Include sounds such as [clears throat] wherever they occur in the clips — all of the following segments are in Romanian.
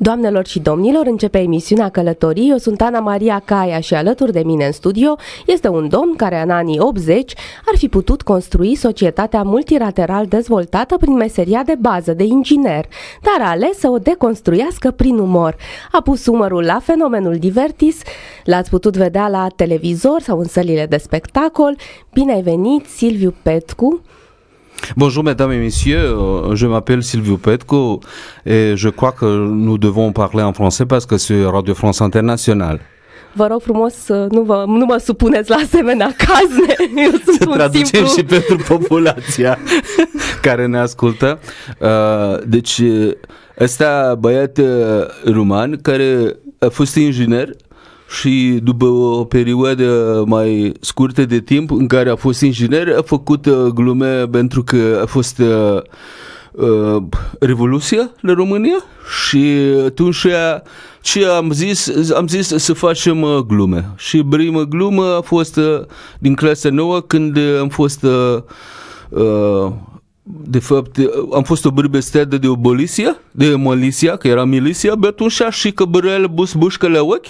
Doamnelor și domnilor, începe emisiunea Călătorii. Eu sunt Ana Maria Caia și alături de mine în studio este un domn care în anii 80 ar fi putut construi societatea multilateral dezvoltată prin meseria de bază de inginer, dar a ales să o deconstruiască prin umor. A pus umărul la fenomenul divertis, l-ați putut vedea la televizor sau în sălile de spectacol. Bine ai venit, Silviu Petcu! Bonjour mesdames et messieurs, euh, je m'appelle Silvio Petko et je crois que nous devons parler en français parce que c'est Radio France Internationale. Vă rog frumos să nu, vă, nu mă supuneți la asemenea cazne. [laughs] Eu sunt să traducem simplu... și pentru populația [laughs] care ne ascultă. Uh, deci, ăsta băiat uh, care a fost ingénieur. și după o perioadă mai scurtă de timp în care a fost inginer, a făcut uh, glume pentru că a fost uh, uh, Revoluția la România și atunci ce am zis, am zis să facem uh, glume. Și prima glumă a fost din clasa nouă când am fost uh, de fapt, am fost o bârbestea de o bolicia, de malicia, că era milisia, pe atunci și că bărăial bus bușcă la ochi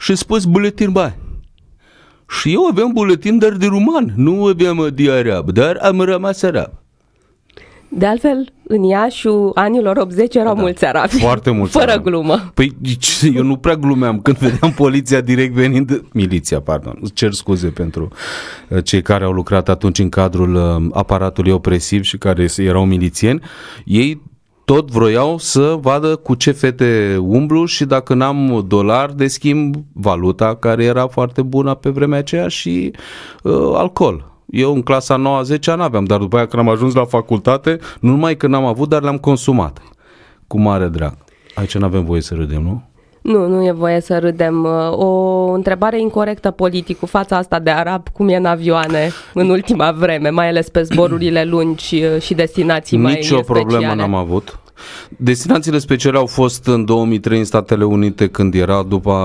și spus buletin, bai, și eu aveam buletin, dar de ruman, nu aveam de arab, dar am rămas arab. De altfel, în Iașu, anilor 80 erau da. mulți arabi. Foarte mulți Fără arabi. glumă. Păi deci, eu nu prea glumeam când vedeam poliția direct venind, miliția, pardon, cer scuze pentru uh, cei care au lucrat atunci în cadrul uh, aparatului opresiv și care erau milițieni. Ei tot vroiau să vadă cu ce fete umblu și dacă n-am dolar de schimb valuta care era foarte bună pe vremea aceea și uh, alcool. Eu în clasa 9 10 n-aveam, dar după aia când am ajuns la facultate, nu numai că n-am avut, dar le-am consumat. Cu mare drag. Aici nu avem voie să râdem, nu? Nu, nu e voie să râdem. O întrebare incorrectă politicul, fața asta de arab, cum e în avioane în ultima vreme, mai ales pe zborurile lungi uh, și destinații Nici mai Nici o problemă speciale. n-am avut. Destinațiile speciale au fost în 2003 în Statele Unite când era după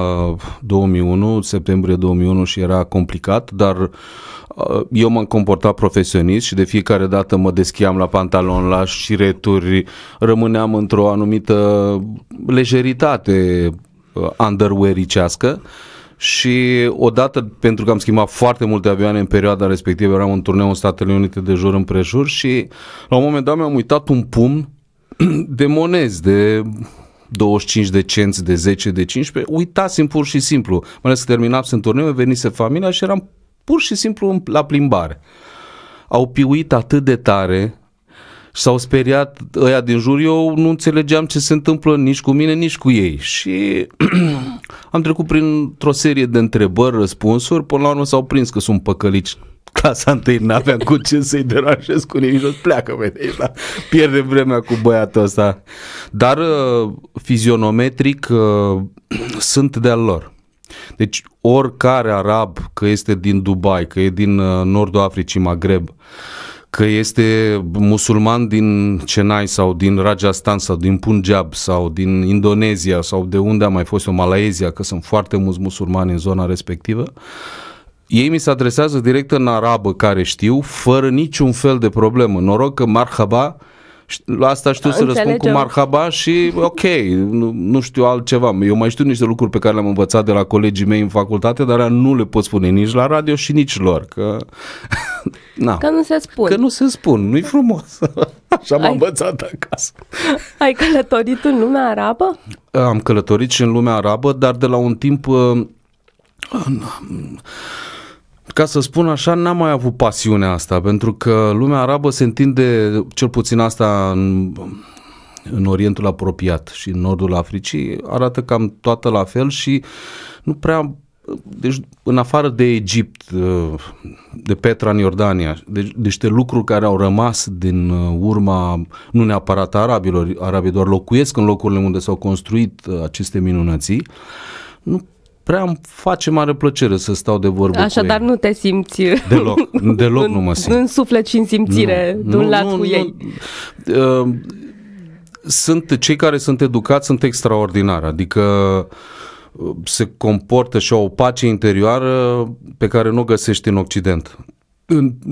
2001, septembrie 2001 și era complicat, dar uh, eu m-am comportat profesionist și de fiecare dată mă deschiam la pantalon, la șireturi, rămâneam într-o anumită lejeritate uh, underwearicească și odată, pentru că am schimbat foarte multe avioane în perioada respectivă, eram în turneu în Statele Unite de jur împrejur și la un moment dat mi-am uitat un pumn [clears throat] de monezi, de 25 de cenți, de 10, de 15, uitasem pur și simplu. Mă ales că terminasem turneul, venise familia și eram pur și simplu la plimbare. Au piuit atât de tare, și s-au speriat ăia din jur, eu nu înțelegeam ce se întâmplă nici cu mine, nici cu ei. Și [clears throat] am trecut printr-o serie de întrebări, răspunsuri, până la urmă s-au prins că sunt păcălici clasa întâi n-aveam cu ce să-i deranjez cu nimic și pleacă pe de aici, da. pierde vremea cu băiatul ăsta. Dar uh, fizionometric uh, [clears throat] sunt de-al lor. Deci oricare arab, că este din Dubai, că e din uh, Nordul Africii, Maghreb, că este musulman din Chennai sau din Rajasthan sau din Punjab sau din Indonezia sau de unde a mai fost o Malaezia, că sunt foarte mulți musulmani în zona respectivă, uh, ei mi se adresează direct în arabă, care știu, fără niciun fel de problemă. Noroc că marhaba, la asta știu să Înțelegem. răspund cu marhaba și ok, nu, nu știu altceva. Eu mai știu niște lucruri pe care le-am învățat de la colegii mei în facultate, dar nu le pot spune nici la radio și nici lor. Că, [laughs] na, că nu se spun. Că nu se spun, nu-i frumos. Așa [laughs] m-am ai, învățat acasă. Ai călătorit în lumea arabă? Am călătorit și în lumea arabă, dar de la un timp... Uh, uh, ca să spun așa, n-am mai avut pasiunea asta, pentru că lumea arabă se întinde, cel puțin asta în, în Orientul apropiat și în Nordul Africii, arată cam toată la fel și nu prea deci în afară de Egipt, de Petra în Iordania, deci niște lucruri care au rămas din uh, urma, nu neapărat arabilor, arabii doar locuiesc în locurile unde s-au construit uh, aceste minunății, nu prea îmi face mare plăcere să stau de vorbă cu Așa Așadar nu te simți deloc, [laughs] deloc în, nu mă simt. În suflet și în simțire nu, de un nu, lat nu, cu nu, ei. Ehm, sunt, cei care sunt educați sunt extraordinari, adică uh, se comportă și au o pace interioară pe care nu o găsești în Occident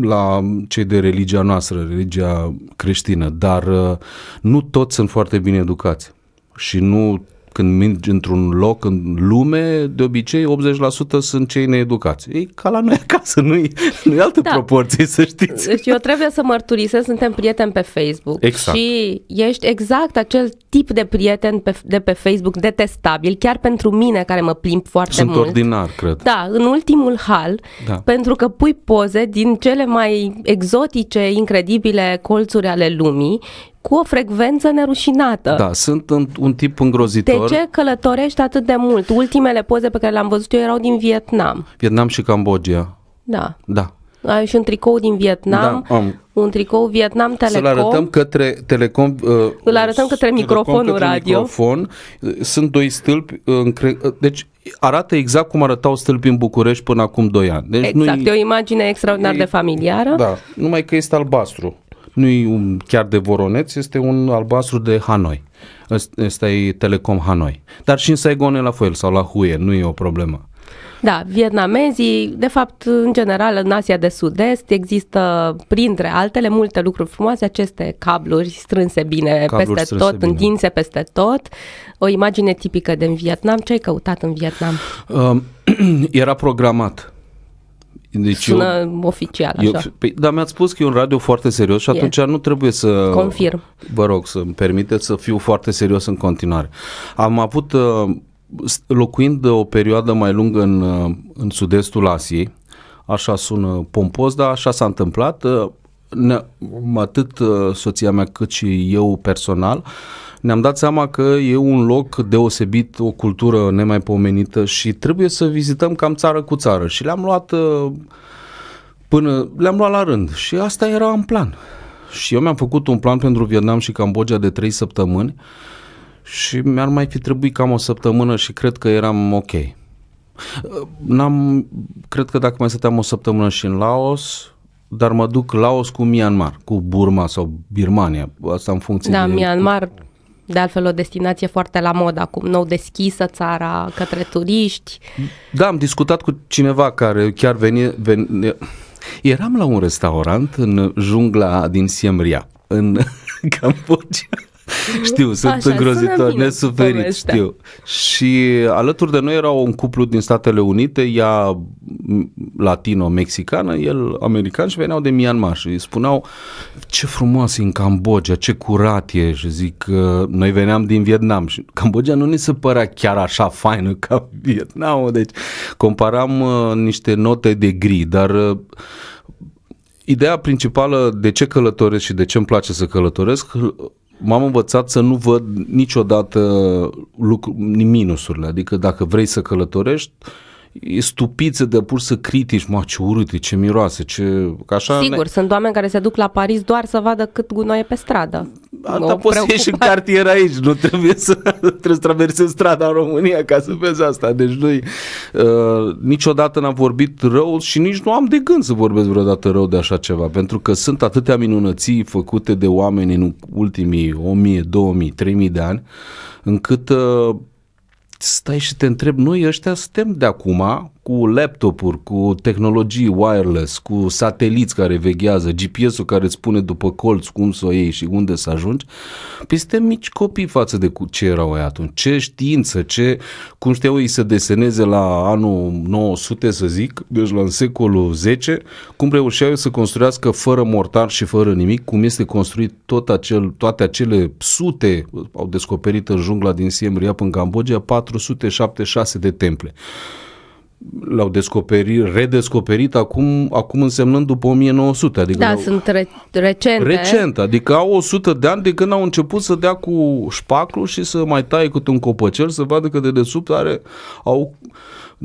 la cei de religia noastră, religia creștină, dar uh, nu toți sunt foarte bine educați și nu când mergi într-un loc în lume, de obicei 80% sunt cei needucați. Ei, ca la noi acasă, nu e nu-i altă da. proporție, să știți. Deci eu trebuie să mărturisesc, suntem prieteni pe Facebook exact. și ești exact acel tip de prieten pe, de pe Facebook detestabil, chiar pentru mine care mă plimb foarte sunt mult. Sunt ordinar, cred. Da, în ultimul hal, da. pentru că pui poze din cele mai exotice, incredibile colțuri ale lumii cu o frecvență nerușinată. Da, sunt un tip îngrozitor. De ce călătorești atât de mult? Ultimele poze pe care le-am văzut eu erau din Vietnam. Vietnam și Cambodgia. Da. Da. Ai și un tricou din Vietnam, da, am. un tricou Vietnam Telecom. Să-l arătăm către Telecom. Uh, Îl arătăm către microfonul către radio. Microfon. Sunt doi stâlpi. Uh, cre... Deci arată exact cum arătau stâlpi în București până acum doi ani. Deci exact, nu e o imagine extraordinar e, de familiară. Da, numai că este albastru nu e un chiar de Voroneț, este un albastru de Hanoi. Asta e Telecom Hanoi. Dar și în Saigon e la fel sau la Hue, nu e o problemă. Da, vietnamezii, de fapt, în general, în Asia de Sud-Est există, printre altele, multe lucruri frumoase, aceste cabluri strânse bine cabluri peste strânse tot, bine. întinse peste tot. O imagine tipică din Vietnam. Ce ai căutat în Vietnam? Uh, [clears throat] era programat deci Sună eu, oficial, așa. Eu, păi, pe, dar mi-ați spus că e un radio foarte serios și e. atunci nu trebuie să... Confirm. Vă rog să îmi permiteți să fiu foarte serios în continuare. Am avut, uh, locuind o perioadă mai lungă în, uh, în sud-estul Asiei, așa sună pompos, dar așa s-a întâmplat, uh, ne, atât soția mea cât și eu personal, ne-am dat seama că e un loc deosebit, o cultură nemaipomenită și trebuie să vizităm cam țară cu țară și le-am luat uh, până, le-am luat la rând și asta era în plan. Și eu mi-am făcut un plan pentru Vietnam și Cambodgia de 3 săptămâni și mi-ar mai fi trebuit cam o săptămână și cred că eram ok. Uh, n-am, cred că dacă mai stăteam o săptămână și în Laos, dar mă duc Laos cu Myanmar, cu Burma sau Birmania, asta în funcție da, de... Da, Myanmar cu de altfel o destinație foarte la mod acum, nou deschisă țara către turiști. Da, am discutat cu cineva care chiar veni, veni eram la un restaurant în jungla din Siemria, în [laughs] Cambodgia. [laughs] Știu, sunt Așa, îngrozitor, nesuferit, povestea. știu. Și alături de noi era un cuplu din Statele Unite, ea latino-mexicană, el american și veneau de Myanmar și spuneau ce frumos e în Cambodgia, ce curat e și zic, ă, noi veneam din Vietnam și Cambodgia nu ne se părea chiar așa faină ca Vietnam, deci comparam ă, niște note de gri, dar ă, Ideea principală de ce călătoresc și de ce îmi place să călătoresc m-am învățat să nu văd niciodată lucru, minusurile. Adică dacă vrei să călătorești, uh, stupiță de pur să critici, mă, ce urâte, ce miroase, ce... Așa Sigur, ne... sunt oameni care se duc la Paris doar să vadă cât gunoi e pe stradă. Dar poți să ieși în cartier aici, nu trebuie să, [laughs] trebuie să traversezi strada în România ca să vezi asta. Deci noi uh, niciodată n-am vorbit rău și nici nu am de gând să vorbesc vreodată rău de așa ceva, pentru că sunt atâtea minunății făcute de oameni în ultimii 1000, 2000, 3000 de ani, încât uh, stai și te întreb, noi ăștia suntem de acum cu laptopuri, cu tehnologii wireless, cu sateliți care veghează, GPS-ul care îți spune după colț cum să o iei și unde să ajungi, păi suntem mici copii față de ce erau ei atunci, ce știință, ce, cum știau ei să deseneze la anul 900, să zic, deci la în secolul 10, cum reușeau ei să construiască fără mortar și fără nimic, cum este construit tot acel, toate acele sute, au descoperit în jungla din Siem Reap în Cambodgia, 476 de temple l-au descoperit, redescoperit acum, acum însemnând după 1900. Adică da, sunt re- recente. Recent, adică au 100 de ani de când au început să dea cu șpaclu și să mai taie cu un copăcel, să vadă că de desubt are, au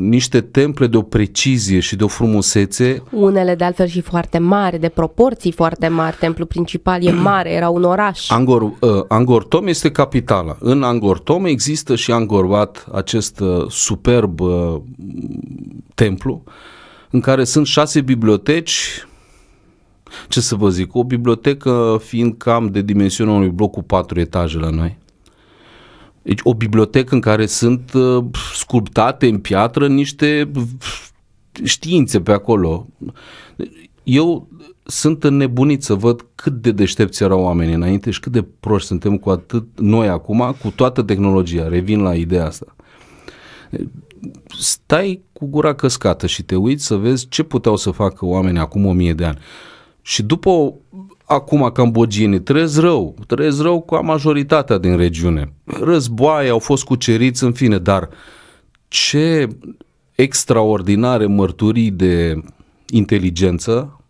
niște temple de o precizie și de o frumusețe. Unele de altfel și foarte mari, de proporții foarte mari. Templul principal e mare, era un oraș. Angor, uh, Angor Tom este capitala. În Angor Tom există și Angor Wat, acest uh, superb uh, templu, în care sunt șase biblioteci, ce să vă zic, o bibliotecă fiind cam de dimensiunea unui bloc cu patru etaje la noi deci o bibliotecă în care sunt uh, sculptate în piatră niște uh, științe pe acolo. Eu sunt înnebunit să văd cât de deștepți erau oamenii înainte și cât de proști suntem cu atât noi acum, cu toată tehnologia. Revin la ideea asta. Stai cu gura căscată și te uiți să vezi ce puteau să facă oamenii acum o mie de ani. Și după acum cambogienii trăiesc rău, trăiesc rău a majoritatea din regiune. Războaie, au fost cuceriți, în fine, dar ce extraordinare mărturii de inteligență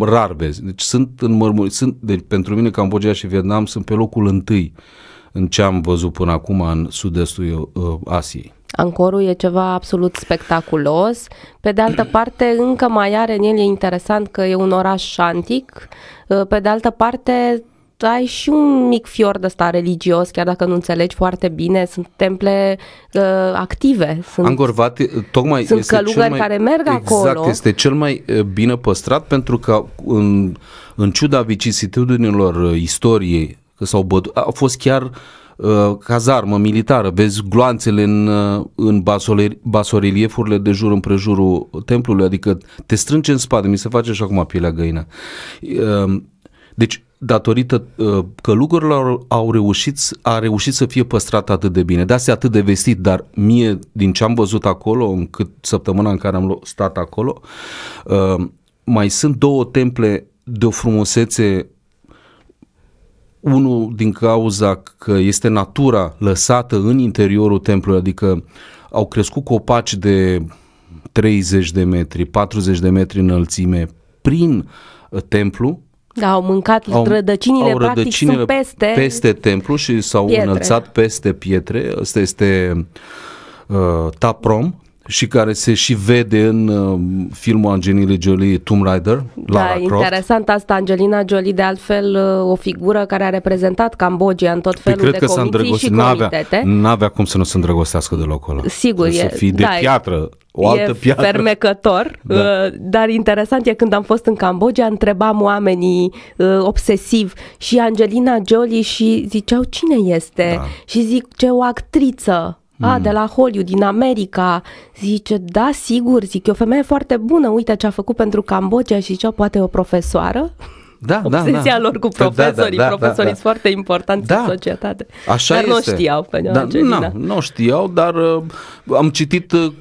rar vezi. Deci sunt în mărmuri, sunt, deci pentru mine Cambogia și Vietnam sunt pe locul întâi în ce am văzut până acum în sud-estul uh, Asiei. Ancorul e ceva absolut spectaculos. Pe de altă parte, încă mai are în el, e interesant că e un oraș antic. Uh, pe de altă parte, ai și un mic fior de ăsta religios, chiar dacă nu înțelegi foarte bine, sunt temple uh, active. Sunt, Angorvat, uh, tocmai sunt este călugări cel mai, care merg exact, acolo. Exact, este cel mai uh, bine păstrat pentru că în, în ciuda vicisitudinilor istoriei, că s-au bătut, a fost chiar uh, Uh, cazarmă militară, vezi gloanțele în, uh, în basoreliefurile de jur împrejurul templului, adică te strânge în spate, mi se face așa cum pielea găină. Uh, deci, datorită călugărilor au reușit, a reușit să fie păstrat atât de bine. Da, se atât de vestit, dar mie, din ce am văzut acolo, în cât săptămâna în care am stat acolo, mai sunt două temple de o frumusețe unul din cauza că este natura lăsată în interiorul templului, adică au crescut copaci de 30 de metri, 40 de metri înălțime prin uh, templu, da, au mâncat au, rădăcinile, au practic rădăcinile sunt peste, peste templu și s-au pietre. înălțat peste pietre. Asta este uh, taprom, și care se și vede în uh, filmul Angelina Jolie Tomb Raider, da, Lara da, Croft. interesant asta, Angelina Jolie de altfel uh, o figură care a reprezentat Cambodgia în tot păi felul păi, cred de că și n-avea, N-avea cum să nu se îndrăgostească deloc ăla. Sigur. e, să fii de da, piatră o altă e piatră. fermecător, [laughs] da. Uh, dar interesant e când am fost în Cambodgia, întrebam oamenii uh, obsesiv și Angelina Jolie și ziceau cine este da. și zic ce o actriță Mm. A, hmm. de la Hollywood, din America. Zice, da, sigur, zic, e o femeie foarte bună, uite ce a făcut pentru Cambodgia și zicea, poate o profesoară. Da, Obsesia da, da. lor cu profesorii, da, da, da, profesorii da, da, da. sunt foarte importanți da. în societate. Așa dar este. nu știau pe da, Nu, nu știau, dar uh, am citit uh,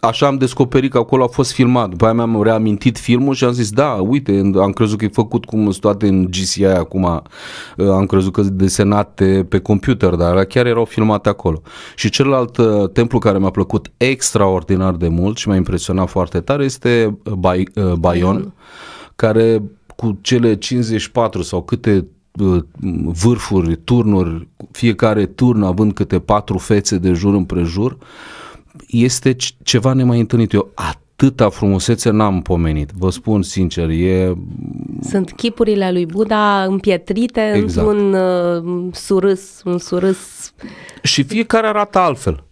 așa am descoperit că acolo a fost filmat. După aia mi-am reamintit filmul și am zis, da, uite, am crezut că e făcut cum sunt toate în GCI acum, ă, am crezut că desenate pe computer, dar chiar erau filmate acolo. Și celălalt ă, templu care mi-a plăcut extraordinar de mult și m-a impresionat foarte tare este ă, Bayon, care cu cele 54 sau câte vârfuri, turnuri, fiecare turn având câte patru fețe de jur împrejur, este ceva nemai întâlnit. Eu atâta frumusețe n-am pomenit. Vă spun sincer, e... Sunt chipurile lui Buddha împietrite exact. într-un uh, surâs, un surâs... Și fiecare arată altfel.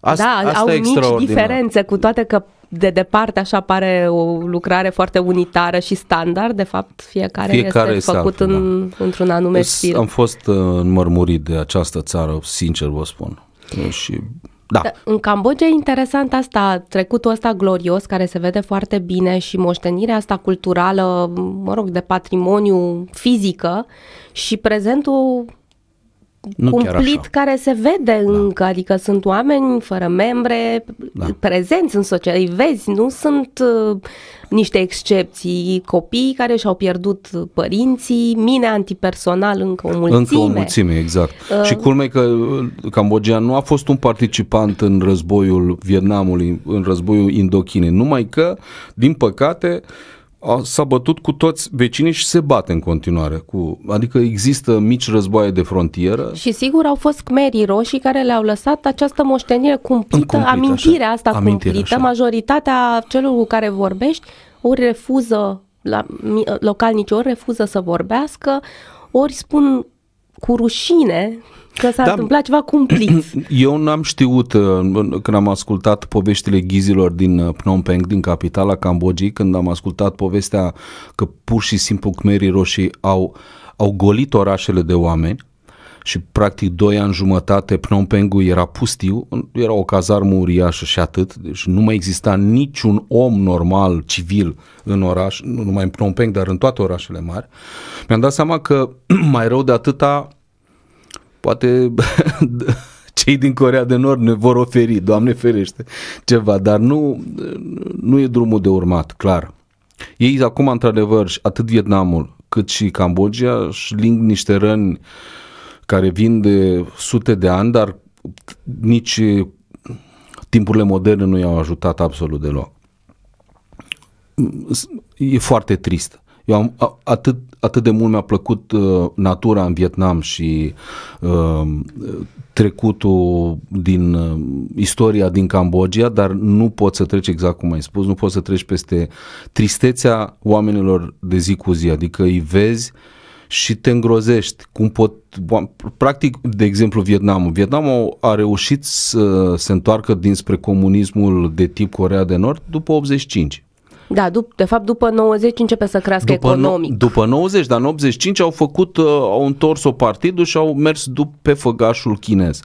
Asta, da, asta au e mici diferențe, cu toate că de departe așa pare o lucrare foarte unitară și standard, de fapt fiecare, fiecare este făcut altfel, în, da. într-un anume stil. Am fost uh, înmărmurit de această țară, sincer vă spun. Și da. da. În Cambodgia e interesant asta, trecutul ăsta glorios care se vede foarte bine și moștenirea asta culturală, mă rog, de patrimoniu fizică și prezentul nu cumplit care se vede da. încă, adică sunt oameni fără membre da. prezenți în societate, vezi, nu sunt uh, niște excepții, copii care și-au pierdut părinții, mine antipersonal încă o mulțime. Încă o mulțime, exact. Uh, și culme că uh, Cambodgia nu a fost un participant în războiul Vietnamului, în războiul Indochinei, numai că, din păcate, uh, a, s-a bătut cu toți vecinii și se bate în continuare. Cu, adică există mici războaie de frontieră. Și sigur au fost cmerii roșii care le-au lăsat această moștenire cumplită, cumplită amintirea așa, asta amintire, cumplită. Așa. Majoritatea celor cu care vorbești ori refuză, la, localnicii ori refuză să vorbească, ori spun cu rușine că s-a da, întâmplat ceva cumplit. [clears throat] Eu n-am știut uh, când am ascultat poveștile ghizilor din uh, Phnom Penh, din capitala Cambodgiei, când am ascultat povestea că pur și simplu Khmerii Roșii au, au golit orașele de oameni, și practic 2 ani jumătate Phnom Penh era pustiu, era o cazarmă uriașă și atât, deci nu mai exista niciun om normal, civil în oraș, nu numai în Phnom Penh, dar în toate orașele mari. Mi-am dat seama că [clears throat] mai rău de atâta poate [laughs] cei din Corea de Nord ne vor oferi, Doamne ferește, ceva, dar nu, nu e drumul de urmat, clar. Ei acum, într-adevăr, atât Vietnamul cât și Cambodgia și ling niște răni uh, care vin de sute de ani, dar nici timpurile moderne nu i-au ajutat absolut deloc. E foarte trist. Eu am, atât, atât de mult mi-a plăcut uh, natura în Vietnam și uh, trecutul din uh, istoria din Cambodgia, dar nu poți să treci exact cum ai spus, nu poți să treci peste tristețea oamenilor de zi cu zi, adică îi vezi uh, și te îngrozești cum pot, practic, de exemplu, Vietnamul. Vietnamul a reușit să se întoarcă dinspre comunismul de tip Corea de Nord după 85. Da, dup- de fapt după 90 începe să crească după economic. No- după 90, dar în 85 au făcut, uh, au întors o partidul și au mers după pe făgașul chinez.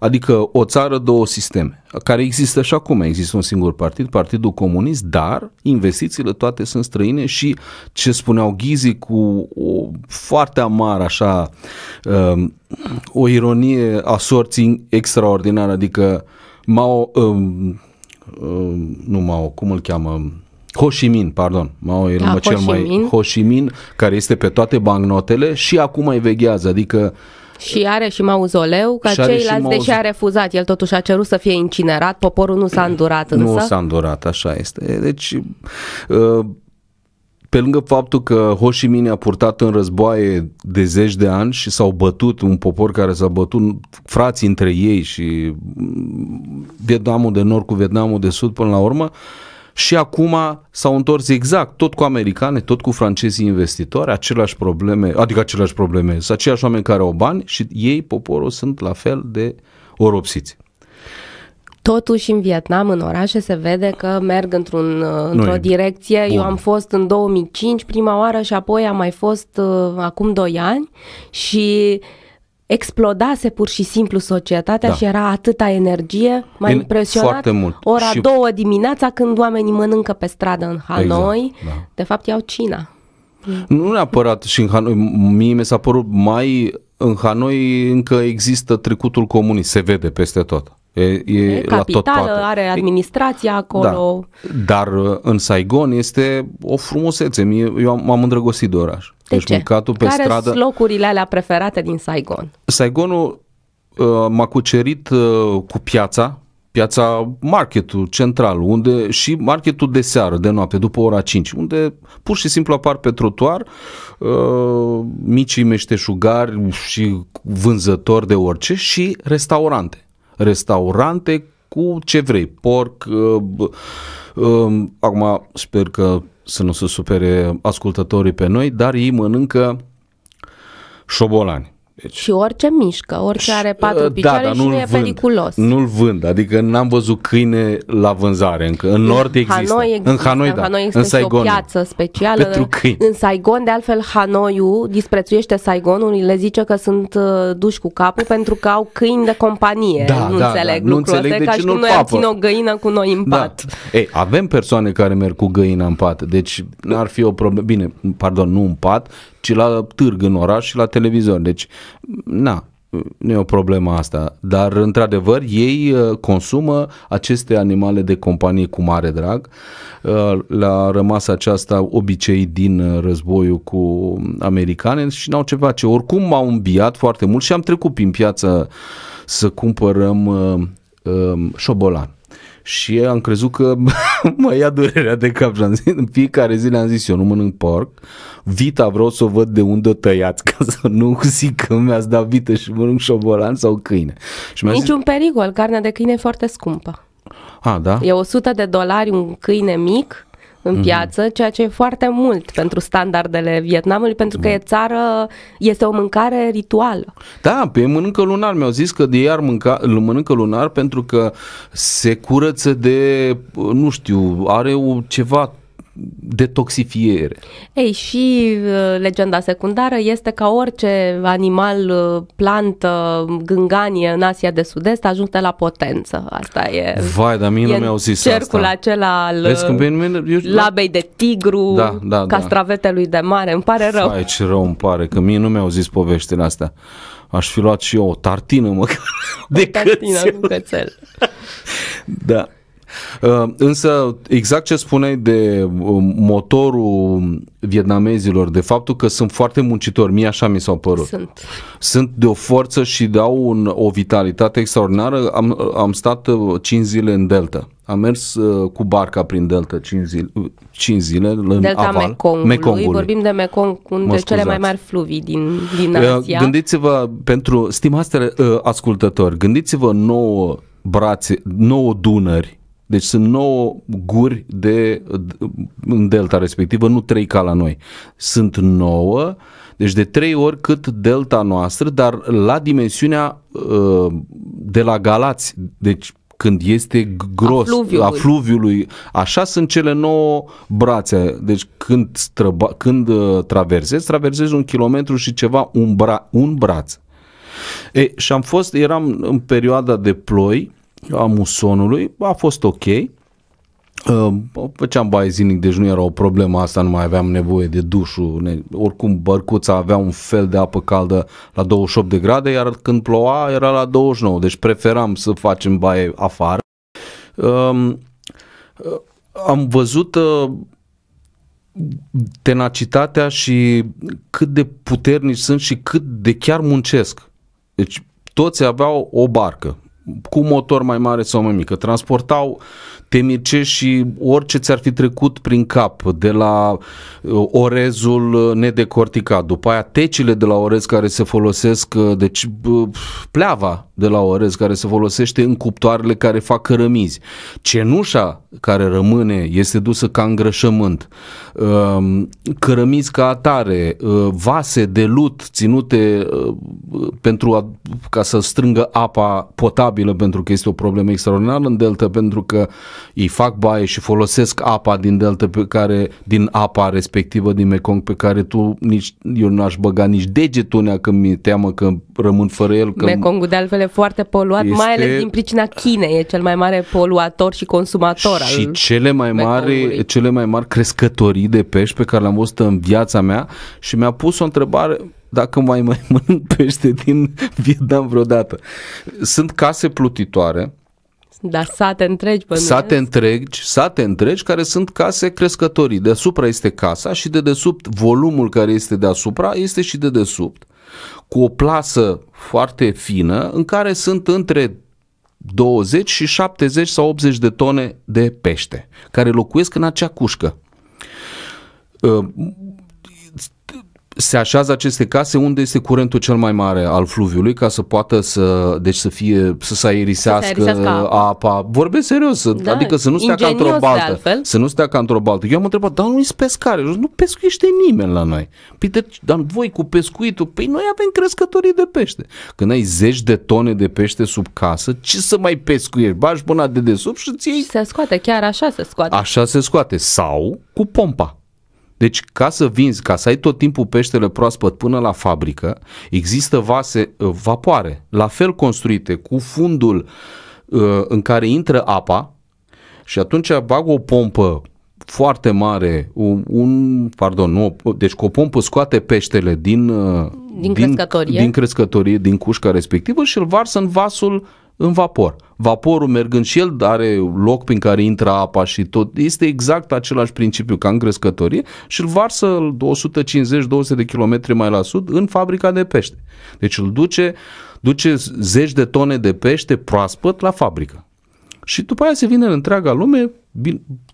Adică o țară, două sisteme, care există și acum. Există un singur partid, Partidul Comunist, dar investițiile toate sunt străine și ce spuneau ghizii cu o foarte amară așa, uh, o ironie a sorții extraordinară, adică Mao, um, um, nu Mao, cum îl cheamă, Ho Chi Minh, pardon, mă, eram A, cel mai Ho Chi Minh, care este pe toate bancnotele și acum mai veghează, adică și are și mauzoleu, ca și ceilalți, mauzo- deși a refuzat, el totuși a cerut să fie incinerat, poporul nu s-a îndurat însă. Nu s-a îndurat, așa este. Deci, uh, pe lângă faptul că Ho Chi Minh a purtat în războaie de zeci de ani și s-au bătut un popor care s-a bătut frații între ei și Vietnamul de Nord cu Vietnamul de Sud până la urmă, uh, și acum s-au întors exact, tot cu americane, tot cu francezii investitori, aceleași probleme, adică aceleași probleme, sunt aceiași oameni care au bani și ei, poporul, sunt la fel de oropsiți. Totuși, în Vietnam, în orașe, se vede că merg într-un, uh, într-o Noi, direcție. Bun. Eu am fost în 2005 prima oară și apoi am mai fost uh, acum 2 ani și uh, explodase pur și simplu societatea da. și era atâta energie, m-a impresionat foarte mult. ora și... două dimineața când oamenii mănâncă pe stradă în exact, Hanoi, exact, da. de fapt iau cina. Nu neapărat și în Hanoi, mie mi s-a părut mai în Hanoi încă există trecutul comunist, se vede peste tot. E, e, e la tot are administrația acolo. Da. Dar uh, în Saigon este o frumusețe. Eu m-am îndrăgostit de oraș. De deci ce? mâncatul pe Care stradă... locurile alea preferate din Saigon? Saigonul uh, m-a cucerit uh, cu piața, piața, marketul central, unde și marketul de seară, de noapte, după ora 5, unde pur și simplu apar pe trotuar uh, micii meșteșugari și vânzători de orice și restaurante. Restaurante cu ce vrei, porc, uh, uh, acum sper că să nu se supere ascultătorii pe noi, dar ei mănâncă șobolani. Deci- și orice mișcă, orice are uh, patru da, picioare da, și nu e vând, periculos. Nu-l vând, adică n-am văzut câine la vânzare încă. În Nord există. Hanoi există în Hanoi, da. Hanoi există în Saigon. o piață specială. Pentru câini. În Saigon, de altfel, Hanoiul disprețuiește Saigonul, le zice că sunt uh, duși cu capul pentru că au câini de companie. Da, nu da, da. înțeleg da, lucrul nu înțeleg ăsta, ca și cum noi am ține o găină cu noi în da. Ei, avem persoane care merg cu găina în pat, deci n-ar fi o problemă. Bine, pardon, nu în pat, ci la târg în oraș și la televizor. Deci, na, nu e o problemă asta, dar într-adevăr ei uh, consumă aceste animale de companie cu mare drag. Uh, Le-a rămas aceasta obicei din uh, războiul cu americane și n-au ce face. Oricum m-au îmbiat foarte mult și am trecut prin piață să cumpărăm șobolan și am crezut că [laughs] mă ia durerea de cap și am zis, în fiecare zi le-am zis eu nu mănânc porc, vita vreau să o văd de unde o tăiați [laughs] ca să nu zic că mi-ați dat vită și mănânc șobolan sau câine. Și mi-a Niciun zis... pericol, carnea de câine e foarte scumpă. A, ah, da? E 100 de dolari un câine mic în mm-hmm. piață, ceea ce e foarte mult pentru standardele Vietnamului, pentru că mm. e țară, este o mâncare rituală. Da, pe mănâncă lunar, mi-au zis că de ei ar mânca, îl mănâncă lunar pentru că se curăță de, nu știu, are o, ceva detoxifiere. Ei, și uh, legenda secundară este ca orice animal, uh, plantă, gânganie în Asia de Sud-Est ajunge la potență. Asta e. Vai, dar mie nu mi-au zis cercul asta. acela al uh, Vezi, mine, eu, labei de tigru, da, da, da. castravetelui da. de mare. Îmi pare rău. Vai, ce rău îmi pare, că mie nu mi-au zis poveștile astea aș fi luat și eu o tartină măcar [laughs] de tartină cu cățel. da. Uh, însă, exact ce spuneai de uh, motorul vietnamezilor, de faptul că sunt foarte muncitori, mie așa mi s-au părut. Sunt. Sunt de o forță și dau un, o vitalitate extraordinară. Am, uh, am stat 5 zile în Delta. Am mers uh, cu barca prin Delta 5 zile, 5 zile în Delta aval, Mekongului. Mekongului. Vorbim de Mekong, unul dintre cele mai mari fluvii din, din Asia. Gândiți-vă, pentru stimați ascultători, gândiți-vă nouă brațe, nouă Dunări deci sunt 9 guri de, în delta respectivă, nu 3 ca la noi. Sunt 9, deci de 3 ori cât delta noastră, dar la dimensiunea uh, de la Galați, deci când este gros, a fluviului. a fluviului. Așa sunt cele nouă brațe. Deci când, străba, când uh, traversezi, traversezi un kilometru și ceva, un, bra, un braț. E, și am fost, eram în perioada de ploi, a musonului a fost ok. Făceam baie zilnic, deci nu era o problemă asta, nu mai aveam nevoie de dușul. Oricum, bărcuța avea un fel de apă caldă la 28 de grade, iar când ploua era la 29, deci preferam să facem baie afară. Am văzut uh, tenacitatea și cât de puternici sunt și cât de chiar muncesc. Deci toți aveau o barcă cu motor mai mare sau mai mic. Transportau te mirce și orice ți-ar fi trecut prin cap, de la uh, orezul uh, nedecorticat, după aia tecile de la orez care se folosesc, uh, deci pleava de la orez care se folosește în cuptoarele care fac cărămizi, cenușa care rămâne este dusă ca îngrășământ, um, cărămizi ca atare, vase de lut ținute pentru a, ca să strângă apa potabilă pentru că este o problemă extraordinară în delta pentru că uh, ei fac baie și folosesc apa din delta pe care, din apa respectivă din Mekong pe care tu nici, eu n-aș băga nici degetul nea că mi-e teamă că rămân fără el. Că Mekongul de altfel e foarte poluat, este... mai ales din pricina Chinei, e cel mai mare poluator și consumator și al cele mai mari, cele mai mari crescătorii de pești pe care le-am văzut în viața mea și mi-a pus o întrebare, dacă mai mai [laughs] mănânc pește din Vietnam vreodată. Sunt case plutitoare da, sate întregi, bănuiesc. Sate întregi, sate întregi care sunt case crescătorii. Deasupra este casa și de desubt volumul care este deasupra este și de desubt. Cu o plasă foarte fină în care sunt între 20 și 70 sau 80 de tone de pește care locuiesc în acea cușcă ă, se așează aceste case unde este curentul cel mai mare al fluviului ca să poată să, deci să fie, să se aerisească, să se aerisească apa. apa. Vorbesc serios, da, adică să nu stea ca într-o baltă. Să nu stea ca într-o baltă. Eu am întrebat, dar nu-i pescare? Nu pescuiește nimeni la noi. Peter, păi dar voi cu pescuitul? Păi noi avem crescătorii de pește. Când ai zeci de tone de pește sub casă, ce să mai pescuiești? Bași până de desubt și ți Se scoate, chiar așa se scoate. Așa se scoate. Sau cu pompa deci ca să vinzi, ca să ai tot timpul peștele proaspăt până la fabrică, există vase, uh, vapoare, la fel construite, cu fundul uh, în care intră apa și atunci bag o pompă foarte mare, un, un pardon, nu, deci cu o pompă scoate peștele din, uh, din, din, crescătorie. din crescătorie, din cușca respectivă și îl varsă în vasul în vapor. Vaporul mergând și el are loc prin care intră apa și tot. Este exact același principiu ca în crescătorie și îl varsă 150-200 de kilometri mai la sud în fabrica de pește. Deci îl duce, duce zeci de tone de pește proaspăt la fabrică. Și după aia se vine în întreaga lume,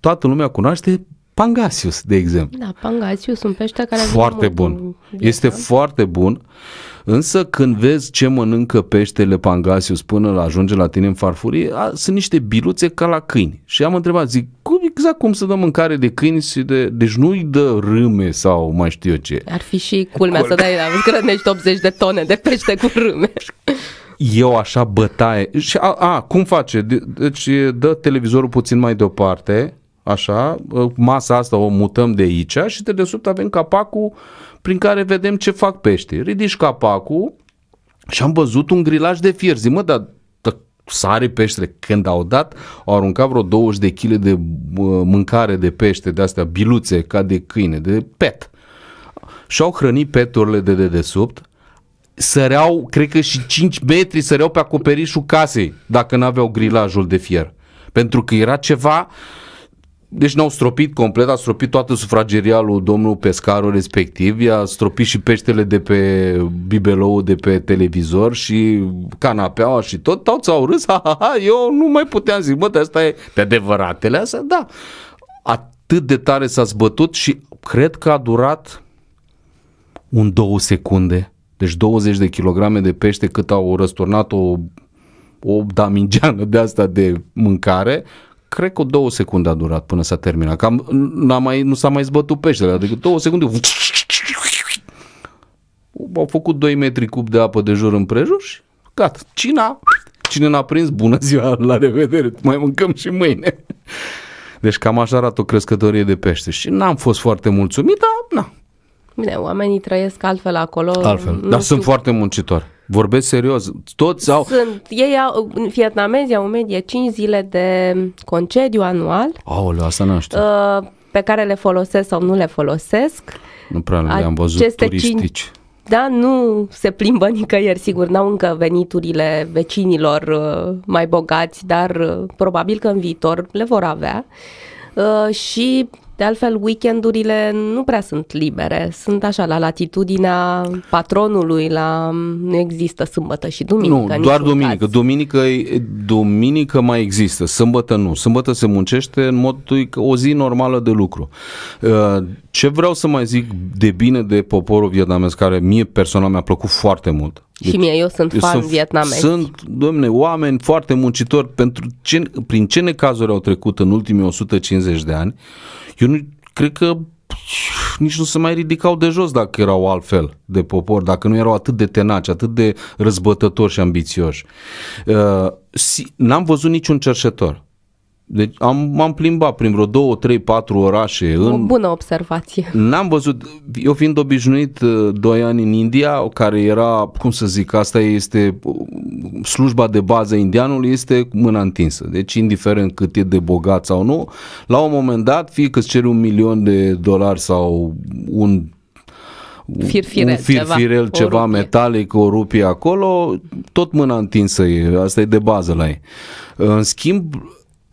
toată lumea cunoaște Pangasius, de exemplu. Da, Pangasius, un pește care... Foarte bun. Este foarte bun. Însă când vezi ce mănâncă peștele Pangasius până la ajunge la tine în farfurie, a, sunt niște biluțe ca la câini. Și am întrebat, zic, cum, exact cum să dă mâncare de câini și de... Deci nu-i dă râme sau mai știu eu ce. Ar fi și culmea Col- să dai, grănești 80 de tone de pește cu râme. eu așa bătaie. Și a, a cum face? De, deci dă televizorul puțin mai deoparte, așa, masa asta o mutăm de aici și de desubt avem capacul prin care vedem ce fac peștii. Ridici capacul și am văzut un grilaj de fier. Zic, mă, dar sare peștele. Când au dat, au aruncat vreo 20 de kg de mâncare de pește, de astea, biluțe, ca de câine, de pet. Și-au hrănit peturile de dedesubt, săreau, cred că și 5 metri, săreau pe acoperișul casei, dacă n-aveau grilajul de fier. Pentru că era ceva, uh, deci n au stropit complet, a stropit toată sufrageria lui domnul Pescaru respectiv, i-a stropit și peștele de pe bibelou de pe televizor și canapeaua și tot, toți au râs, ha, ha, ha, eu nu mai puteam zic, bă, asta e de adevăratele astea, da. Atât de tare s-a zbătut și cred că a durat un două secunde, deci 20 de kilograme de pește cât au răsturnat o, o damingeană de asta de mâncare, cred că două secunde a durat până s-a terminat. Cam, n-a mai, nu s-a mai zbătut peștele, adică două secunde au făcut 2 metri cub de apă de jur în prejur și gata. Cina, cine n-a prins, bună ziua, la revedere, mai mâncăm și mâine. Deci cam așa arată o crescătorie de pește și n-am fost foarte mulțumit, dar na. Bine, oamenii trăiesc altfel acolo. Altfel, dar știu. sunt foarte muncitori. Vorbesc serios. Toți au... Sunt, ei au, vietnamezi au în medie 5 zile de concediu anual. Aoleu, asta nu știu. Uh, pe care le folosesc sau nu le folosesc. Nu prea le-am văzut Aceste turistici. Cin- da, nu se plimbă [laughs] nicăieri, sigur, n-au încă veniturile vecinilor uh, mai bogați, dar uh, probabil că în viitor le vor avea. Și de altfel, weekendurile nu prea sunt libere, sunt așa la latitudinea patronului, la nu există sâmbătă și duminică. Nu, doar duminică. Duminică, duminică mai există, sâmbătă nu. Sâmbătă se muncește în mod o zi normală de lucru. Ă, ce vreau să mai zic de bine de poporul vietnamez, care mie personal mi-a plăcut foarte mult. Deci, și mie, eu sunt eu fan sunt, vietnamez. Sunt, domne, oameni foarte muncitori, pentru ce, prin ce necazuri au trecut în ultimii 150 de ani, eu nu cred că nici nu se mai ridicau de jos dacă erau altfel de popor, dacă nu erau atât de tenaci, atât de răzbătători și ambițioși. Uh, n-am văzut niciun cercetător. Deci am, m-am plimbat prin vreo 2, 3, 4 orașe. În... O bună observație. N-am văzut, eu fiind obișnuit 2 uh, ani în India, care era, cum să zic, asta este uh, slujba de bază indianului, este mâna întinsă. Deci indiferent cât e de bogat sau nu, la un moment dat, fie că îți ceri un milion de dolari sau un firfirel, un firfirel ceva, ceva o metalic, o rupie acolo, tot mâna întinsă e, asta e de bază la ei. În schimb,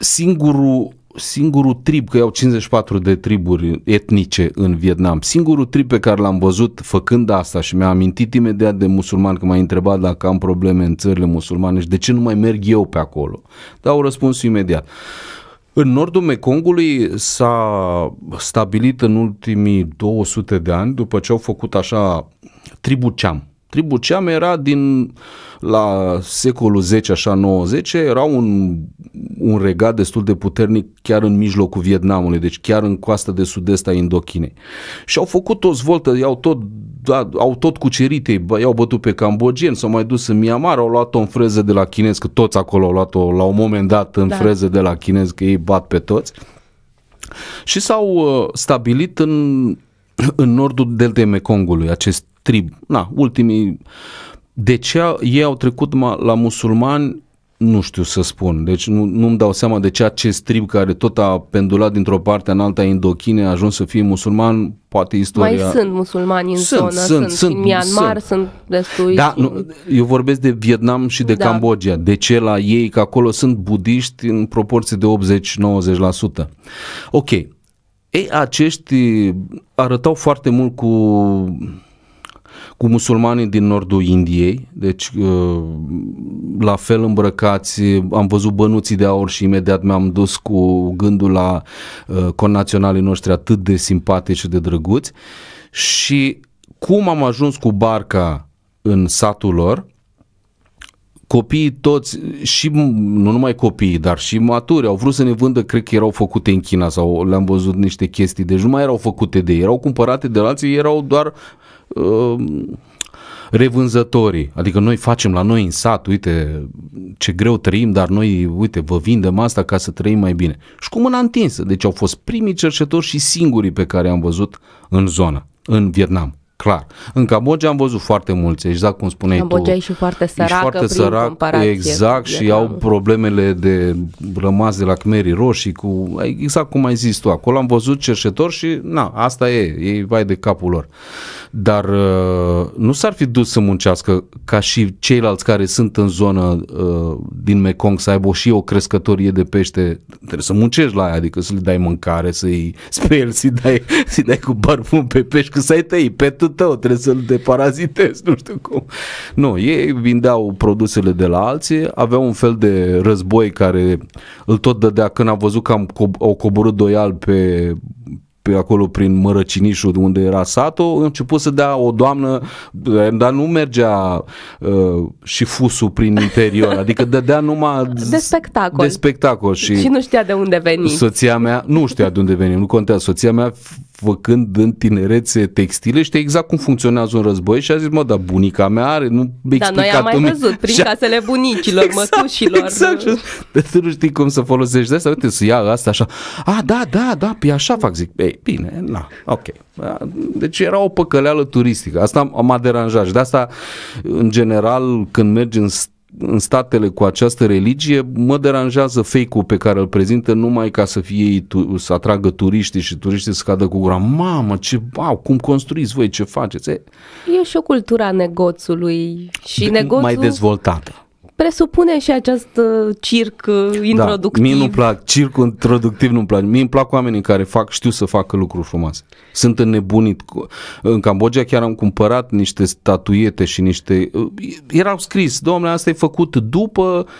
singurul singurul trib, că au 54 de triburi etnice în Vietnam, singurul trib pe care l-am văzut făcând asta și mi-a amintit imediat de musulmani, că m-a întrebat dacă am probleme în țările musulmane și de ce nu mai merg eu pe acolo. Dau au răspuns imediat. În nordul Mekongului s-a stabilit în ultimii 200 de ani, după ce au făcut așa tribul Ceam, Tribul Ceam era din la secolul 10, așa 90, era un, un regat destul de puternic chiar în mijlocul Vietnamului, deci chiar în coasta de sud-est a Indochinei. Și au făcut o zvoltă, i-au tot, da, au tot cucerit ei, i-au bătut pe cambogieni, s-au mai dus în Myanmar, au luat-o în freză de la chinez că toți acolo au luat-o la un moment dat în da. freză de la chinez, că ei bat pe toți. Și s-au uh, stabilit în, în nordul deltei Mekongului, acest trib. Na, ultimii... De ce ei au trecut la musulmani nu știu să spun, deci nu, nu-mi dau seama de ce acest trib care tot a pendulat dintr-o parte în alta Indochine a ajuns să fie musulman, poate istoria... Mai sunt musulmani în sunt, zonă, sunt, sunt, sunt în Myanmar, sunt, sunt destui... Da, nu, eu vorbesc de Vietnam și de da. Cambodgia, de ce la ei, că acolo sunt budiști în proporție de 80-90%. Ok, ei acești arătau foarte mult cu cu musulmanii din nordul Indiei, deci uh, la fel îmbrăcați, am văzut bănuții de aur și imediat mi-am dus cu gândul la uh, conaționalii noștri atât de simpatici și de drăguți și cum am ajuns cu barca în satul lor, copiii toți, și nu numai copiii, dar și maturi, au vrut să ne vândă, cred că erau făcute în China sau le-am văzut niște chestii, deci nu mai erau făcute de ei, erau cumpărate de alții, erau doar Um, revânzătorii. Adică noi facem la noi în sat, uite ce greu trăim, dar noi, uite, vă vindem asta ca să trăim mai bine. Și cu mâna întinsă. Deci au fost primii cercetori și singurii pe care am văzut în zonă, în Vietnam. Clar. În Cambodgia am văzut foarte mulți, exact cum spuneai Cambodgia tu. Cambodgia e și foarte săracă foarte prin sărac, comparație. Exact, și au problemele de rămas de la Khmerii Roșii, cu, exact cum ai zis tu. Acolo am văzut cerșetori și, na, asta e, ei vai de capul lor. Uh, dar uh, nu s-ar fi dus să muncească ca și ceilalți care sunt în zonă uh, din Mekong să aibă și o crescătorie de pește, trebuie să muncești la aia, adică să le dai mâncare, să-i speli, să-i dai, să dai cu parfum pe pești, că să-i tăi, pe tău, trebuie să-l deparazitezi, nu știu cum. Nu, ei vindeau produsele de la alții, aveau un fel de război care îl tot dădea când a văzut că am, au coborât doi albi pe pe acolo prin Mărăcinișul unde era satul, a început să dea o doamnă, eh, dar nu mergea uh, și fusul prin interior, adică dădea numai [laughs] de spectacol. De spectacol și, și nu știa de unde veni. Soția mea, nu știa de unde veni, nu contează, soția mea făcând în tinerețe textile, știe exact cum funcționează un război și a zis, mă, dar bunica mea are, nu mi Dar noi am mai văzut prin a casele bunicilor, exact, mătușilor. Exact, deci nu știi cum să folosești de asta, uite, să ia asta așa, a, da, da, da, pe păi așa fac, zic, ei, bine, na, ok. Deci era o păcăleală turistică, asta m-a deranjat și de asta, în general, când mergi în în statele cu această religie, mă deranjează fake-ul pe care îl prezintă numai ca să fie ei, tu, să atragă turiștii și turiștii să cadă cu gura. Mamă, ce, Wow, cum construiți voi, ce faceți? E și o cultura negoțului și de, negoțul... Mai dezvoltată presupune și acest uh, circ uh, da, introductiv. Da, mie nu plac, circul introductiv nu-mi place. Mie îmi plac oamenii care fac, știu să facă lucruri frumoase. Sunt înnebunit. În Cambodgia chiar am cumpărat niște statuiete și niște... Uh, erau scris, domnule, asta e făcut după uh,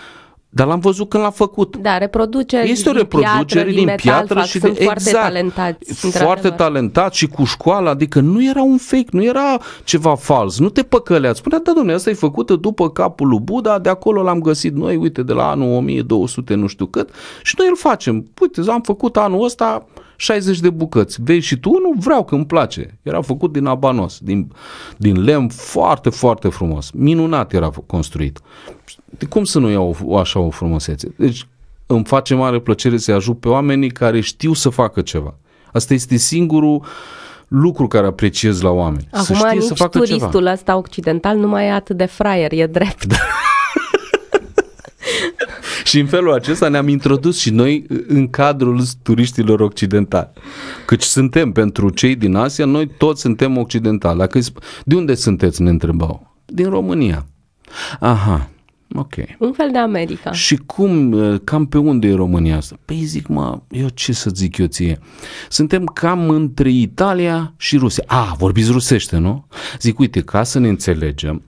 dar l-am văzut când l-a făcut. Da, reproducere Este o reproducere din piatră, din piatră și de, exact, foarte talentați. Foarte talentat și cu școală, adică nu era un fake, nu era ceva fals, nu te păcăleați. Spunea, da, domnule, asta e făcută după capul lui Buddha, de acolo l-am găsit noi, uite, de la anul 1200 nu știu cât și noi îl facem. Uite, am făcut anul ăsta, 60 de bucăți. Vei și tu nu Vreau că îmi place. Era făcut din abanos, din, din lemn foarte, foarte frumos. Minunat era construit. De cum să nu iau o, așa o frumusețe? Deci îmi face mare plăcere să ajut pe oamenii care știu să facă ceva. Asta este singurul lucru care apreciez la oameni. Acum să știe nici să facă turistul ceva. ăsta occidental nu mai e atât de fraier, e drept. Da. [laughs] și în felul acesta ne-am introdus și noi uh, în cadrul turiștilor occidentali. Căci suntem, pentru cei din Asia, noi toți suntem occidentali. Dacă de unde sunteți, ne întrebau. Din România. Aha, Ok. Un fel de America. Și cum, uh, cam pe unde e România asta? Păi zic, mă, eu ce să zic eu ție? Suntem cam între Italia și Rusia. A, vorbiți rusește, nu? Zic, uite, ca să ne înțelegem,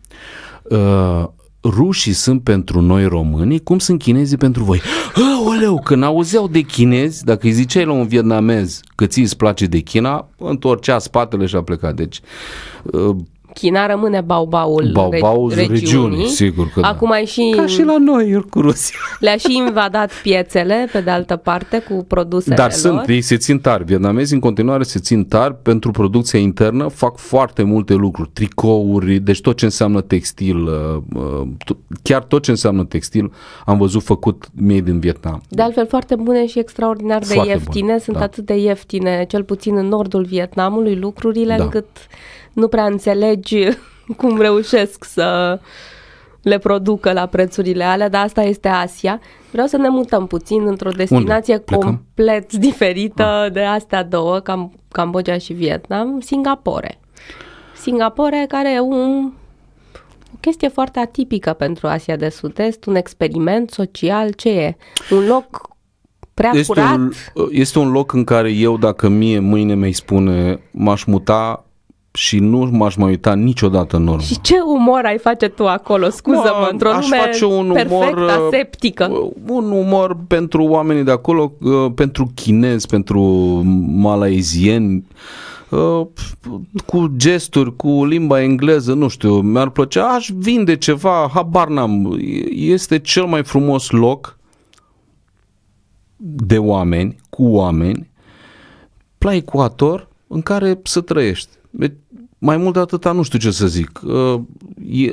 uh, rușii sunt pentru noi românii, cum sunt chinezii pentru voi. Aoleu, când auzeau de chinezi, dacă îi ziceai la un vietnamez că ți îți place de China, întorcea spatele și a plecat. Deci, ă, China rămâne baubaul, baubaul regi- regiunii. regiunii. Sigur că da. Acum da. și... Ca și la noi, cu Rusia. [laughs] Le-a și invadat piețele, pe de altă parte, cu produsele Dar lor. sunt, ei se țin tari. Vietnamezii în continuare se țin tari pentru producția internă, fac foarte multe lucruri, tricouri, deci tot ce înseamnă textil, uh, uh, chiar tot ce înseamnă textil, am văzut făcut made in Vietnam. De altfel, foarte bune și extraordinar de foarte ieftine, bun, sunt da. atât de ieftine, cel puțin în nordul Vietnamului, lucrurile da. încât nu prea înțelegi [laughs] cum reușesc să le producă la prețurile alea, dar asta este Asia. Vreau să ne mutăm puțin într-o destinație complet [laughs] diferită ah. de astea două, Cam- Cambodgia și Vietnam, Singapore. Singapore care e un o chestie foarte atipică pentru Asia de Sud-Est, un experiment social, ce e? Un loc prea este curat? Un, este un loc în care eu, dacă mie mâine mi-ai spune m-aș muta, și nu m-aș mai uita niciodată în urmă. Și ce umor ai face tu acolo? Scuză-mă, mă, într-o lume face un perfect umor, uh, aseptică. Un umor pentru oamenii de acolo, uh, pentru chinezi, pentru malaizieni, uh, cu gesturi, cu limba engleză, nu știu, mi-ar plăcea, aș vinde ceva, habar n-am. Este cel mai frumos loc de oameni, cu oameni, la ecuator, în care să trăiești. Deci mai mult de atâta nu știu ce să zic. Uh,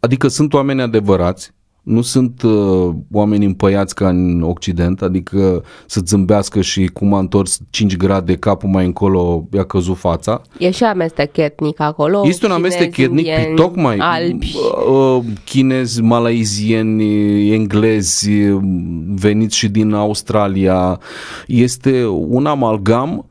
adică sunt oameni adevărați, nu sunt uh, oameni împăiați ca în Occident, adică să zâmbească și cum a întors 5 grade capul mai încolo i-a căzut fața. E și amestec etnic acolo. Este un amestec etnic, tocmai albi. Uh, uh, chinezi, malaizieni, englezi, veniți și din Australia. Este un amalgam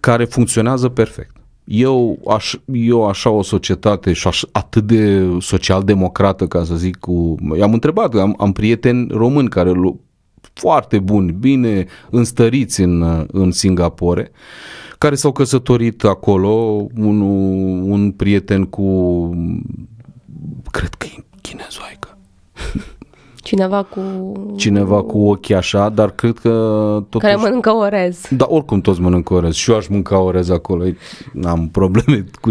care funcționează perfect. Eu, aș, eu așa o societate și aș, atât de social-democrată, ca să zic, cu... I-am întrebat, am, am prieteni români care foarte buni, bine înstăriți în, în Singapore, care s-au căsătorit acolo, un, un prieten cu, cred că e chinezoaică, Cineva cu... Cineva cu ochi așa, dar cred că... Totuși... Care mănâncă orez. Da, oricum toți mănâncă orez. Și eu aș mânca orez acolo. Am probleme [laughs] cu...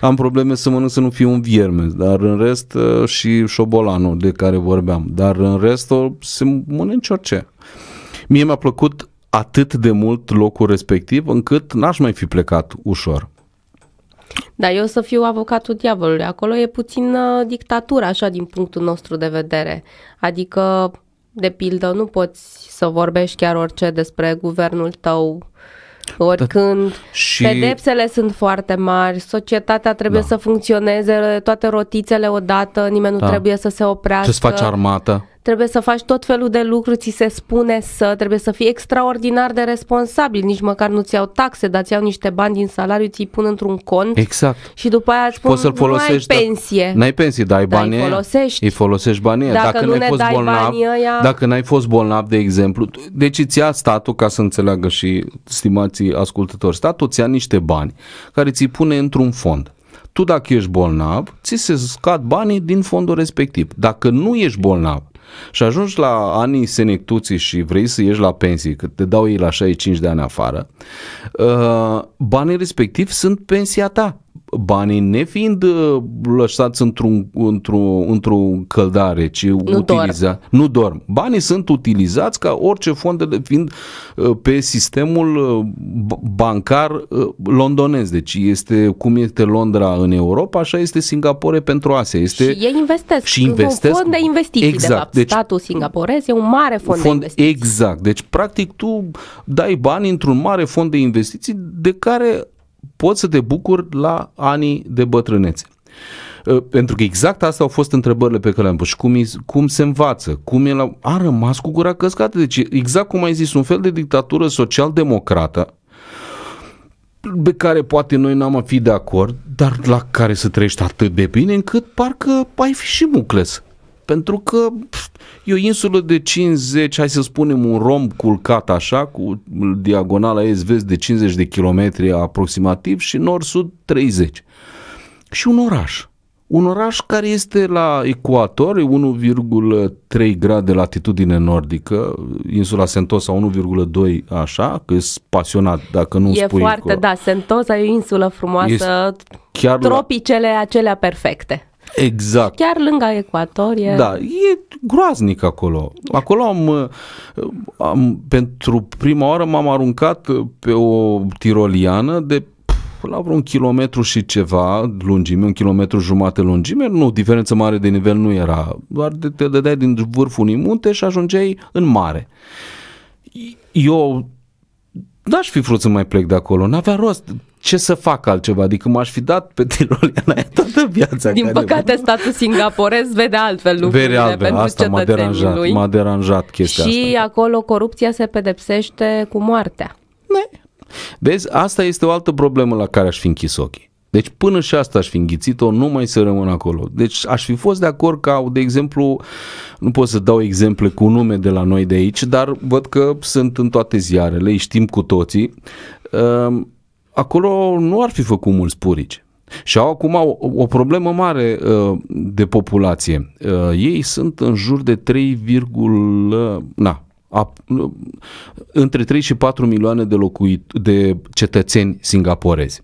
Am probleme să mănânc să nu fiu un vierme, dar în rest uh, și șobolanul de care vorbeam. Dar în rest se mănânci orice. Mie mi-a plăcut atât de mult locul respectiv încât n-aș mai fi plecat ușor. Da, eu să fiu avocatul diavolului. Acolo e puțin uh, dictatură, așa, din punctul nostru de vedere. Adică, de pildă, nu poți să vorbești chiar orice despre guvernul tău, da. oricând. Da. Și... Pedepsele sunt foarte mari, societatea trebuie da. să funcționeze, toate rotițele odată, nimeni da. nu trebuie să se oprească. Ce-ți face armată? trebuie să faci tot felul de lucruri, ți se spune să, trebuie să fii extraordinar de responsabil, nici măcar nu-ți iau taxe, dar ți iau niște bani din salariu, ți-i pun într-un cont. Exact. Și după aia îți spun, poți să-l folosești, nu ai da- pensie. N-ai pensie, dar ai banii îi folosești. Îi folosești banii dacă, dacă nu ne fost bolnav, aia... dacă n-ai fost bolnav, de exemplu, deci îți ia statul, ca să înțeleagă și stimații ascultători, statul îți ia niște bani care ți-i pune într-un fond tu dacă ești bolnav, ți se scad banii din fondul respectiv. Dacă nu ești bolnav și ajungi la anii senectuții și vrei să ieși la pensie că te dau ei la 65 de ani afară, uh, banii respectiv sunt pensia ta banii nefiind uh, lăsați într-un, într un într-o căldare, ci nu utiliza, dorm. nu dorm. Banii sunt utilizați ca orice fond de fiind uh, pe sistemul uh, bancar londonez. Deci este cum este Londra în Europa, așa este Singapore pentru Asia. Este și ei investesc. Și investesc. Un fond de investiții, exact. de fapt. Deci, Statul singaporez e un mare fond, fond de investiții. Exact. Deci, practic, tu dai bani într-un mare fond de investiții de care poți să te bucuri la anii de bătrânețe. Ă, pentru că exact astea au fost întrebările pe care le-am pus. Cum, cum se învață? Cum el A rămas cu gura căscată. Deci exact cum ai zis, un fel de dictatură social-democrată pe care poate noi n-am fi de acord, dar la care să trăiești atât de bine încât parcă ai fi și mucles. Pentru că pf, e o insulă de 50, hai să spunem un rom culcat așa, cu diagonala est-vest de 50 de kilometri aproximativ și nord-sud 30. Și un oraș. Un oraș care este la ecuator, 1,3 grade latitudine nordică, insula Sentosa 1,2 așa, că e pasionat dacă nu e spui. E foarte, că... da, Sentosa e o insulă frumoasă, chiar tropicele la... acelea perfecte. Exact. Chiar lângă ecuator e... Da, e groaznic acolo. Acolo am, uh, am pentru prima oară m-am aruncat pe o tiroliană de la vreun kilometru și ceva lungime, un kilometru jumate lungime, nu, diferență mare de nivel nu era, doar te dădeai din vârful unui munte și ajungeai în mare. Eu n-aș fi vrut să mai plec de acolo, n-avea rost. Ce să fac altceva? Adică m-aș fi dat pe tiroliana [laughs] aia toată viața. Din păcate, mă... statul singaporez vede altfel lucrurile vede altfel. pentru asta m-a deranjat, lui. m-a deranjat chestia și asta. Și acolo corupția se pedepsește cu moartea. Ne. Vezi, asta este o altă problemă la care aș fi închis ochii. Deci până și asta aș fi înghițit-o, nu mai să rămân acolo. Deci aș fi fost de acord ca, de exemplu, nu pot să dau exemple cu nume de la noi de aici, dar văd că sunt în toate ziarele, îi știm cu toții. Ehm, acolo nu ar fi făcut mulți purici. Și au acum o, o problemă mare uh, de populație. Uh, ei sunt în jur de 3, uh, na, a, între 3 și 4 milioane de, locuit, de cetățeni singaporezi.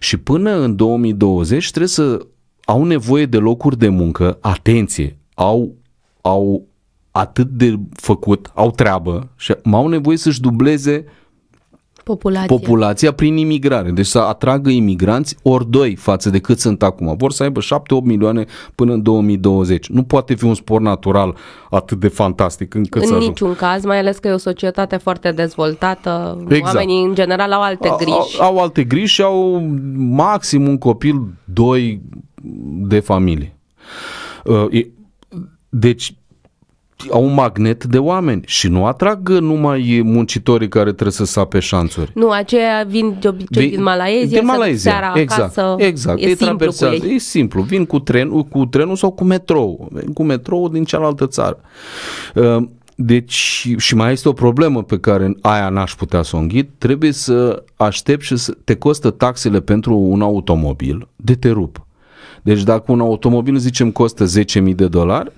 Și până în 2020 trebuie să au nevoie de locuri de muncă, atenție, au, au atât de făcut, au treabă și au nevoie să-și dubleze populația. populația prin imigrare. Deci să atragă imigranți ori doi față de cât sunt acum. Vor să aibă 7-8 milioane până în 2020. Nu poate fi un spor natural atât de fantastic încât în să niciun ajung. caz, mai ales că e o societate foarte dezvoltată. Exact. Oamenii în general au alte griji. Au, au alte griji și au maxim un copil, doi de familie. Uh, deci au un magnet de oameni și nu atrag numai muncitorii care trebuie să sape șanțuri. Nu, aceia vin de obicei din Malaezia, din Malaezia seara exact, acasă, exact. exact. E, simplu cu ei. e simplu, vin cu, tren, cu trenul sau cu metrou, vin cu metrou din cealaltă țară. Ă, deci, și mai este o problemă pe care aia n-aș putea să o înghit, trebuie să aștepți și să te costă taxele pentru un automobil de te rup. Deci dacă un automobil, zicem, costă 10.000 de dolari,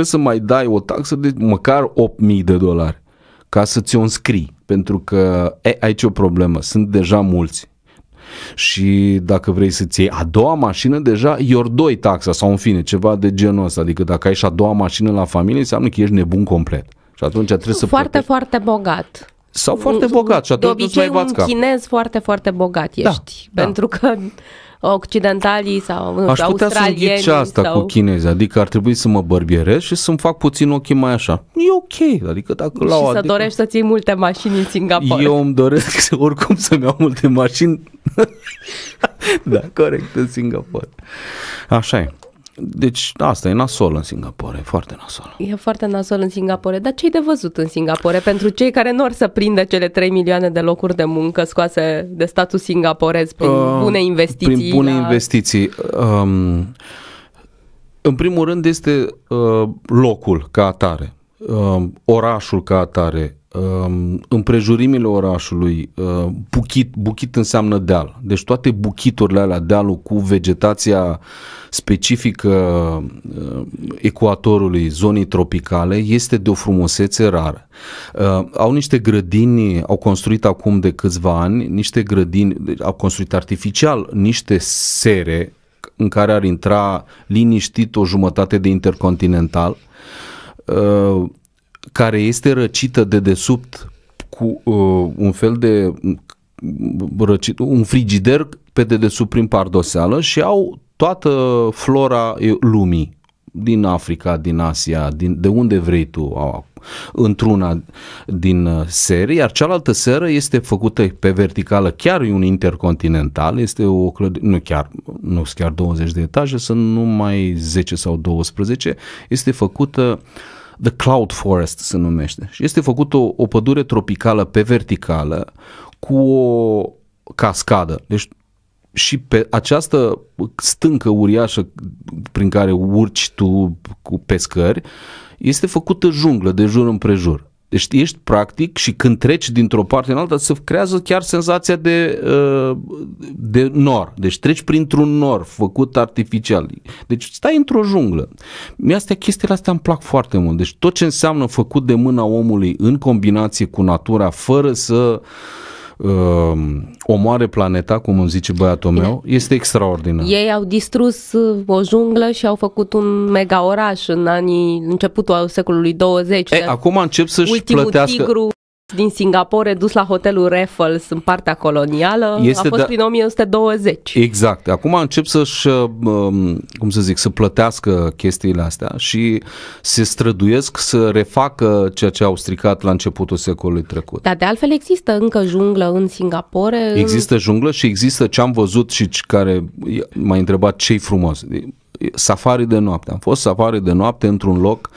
trebuie să mai dai o taxă de măcar 8.000 de dolari ca să ți-o înscrii, pentru că e, aici e o problemă, sunt deja mulți. Și dacă vrei să-ți iei a doua mașină, deja ior doi taxa sau în fine, ceva de genul ăsta. Adică dacă ai și a doua mașină la familie, înseamnă că ești nebun complet. Și atunci trebuie să Foarte, plătești. foarte bogat sau foarte bogat și atunci de obicei, îți mai un chinez foarte, foarte bogat da, ești. Da, pentru da. că occidentalii sau nu, Aș putea să înghici asta sau... cu chinezii, adică ar trebui să mă bărbierez și să-mi fac puțin ochii mai așa. E ok, adică dacă la o, Și adică... să dorești să ții multe mașini în Singapore. Eu îmi doresc [laughs] oricum să-mi iau multe mașini. [laughs] da, corect, în Singapore. Așa e. Deci asta e nasol în Singapore, e foarte nasol. E foarte nasol în Singapore, dar ce-i de văzut în Singapore pentru cei care nu or să prindă cele 3 milioane de locuri de muncă scoase de statul singaporez prin uh, bune investiții? Prin bune la... Da. investiții. Um, în primul rând este uh, locul ca atare, uh, orașul ca atare, Um, împrejurimile orașului, uh, buchit, buchit înseamnă deal. Deci toate buchiturile alea, dealul cu vegetația specifică uh, ecuatorului, zonii tropicale, este de o frumusețe rară. Uh, au niște grădini, au construit acum de câțiva ani, niște grădini, au construit artificial niște sere în care ar intra liniștit o jumătate de intercontinental care este răcită de desubt cu uh, un fel de mm, răcit, un frigider pe dedesubt prin pardoseală și au toată flora lumii din Africa, din Asia, din, de unde vrei tu, într-una din uh, serii, iar cealaltă seră este făcută pe verticală, chiar e un intercontinental, este o clădire, nu chiar, nu chiar 20 de etaje, sunt numai 10 sau 12, este făcută uh, The Cloud Forest se numește și este făcut o, o pădure tropicală pe verticală cu o cascadă. Deci și pe această stâncă uriașă prin care urci tu cu pescări este făcută junglă de jur împrejur. Deci ești practic și când treci dintr-o parte în alta, se creează chiar senzația de, uh, de nor. Deci treci printr-un nor făcut artificial. Deci stai într-o junglă. Astea, chestiile astea îmi plac foarte mult. Deci tot ce înseamnă făcut de mâna omului în combinație cu natura, fără să uh, uh, omoare planeta, cum îmi zice băiatul meu, este extraordinar. Ei au distrus uh, o junglă și au făcut un mega oraș în anii începutul secolului 20. Ei, acum încep să-și plătească tigru din Singapore dus la hotelul Raffles în partea colonială este a fost de... prin 1920. Exact. Acum încep să-și, um, um, cum să zic, să plătească chestiile astea și se străduiesc să refacă ceea ce au stricat la începutul secolului trecut. Dar de altfel există încă junglă în Singapore. Există junglă și există ce am văzut și care m-a întrebat ce-i frumos safari de noapte. Am fost safari de noapte într-un loc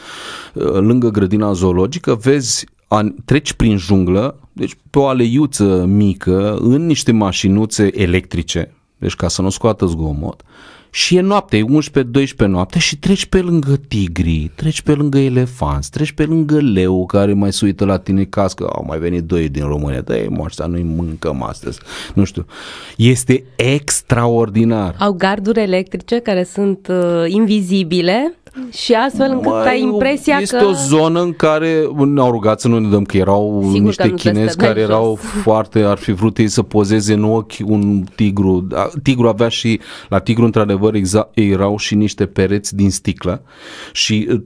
uh, lângă grădina zoologică, vezi a, treci prin junglă, deci pe o aleiuță mică, în niște mașinuțe electrice, deci ca să nu scoată zgomot, și e noapte, e 11-12 noapte și treci pe lângă tigri, treci pe lângă elefanți, treci pe lângă leu care mai se uită la tine cască, au mai venit doi din România, da, ei nu noi mâncăm astăzi, nu știu. Este extraordinar. Au garduri electrice care sunt uh, invizibile și astfel încât Mai, ai impresia este că... Este o zonă în care ne-au rugat să nu ne dăm, că erau Sigur niște că chinezi care erau [laughs] foarte, ar fi vrut ei să pozeze în ochi un tigru. Da, tigru avea și, la tigru într-adevăr erau și niște pereți din sticlă și uh,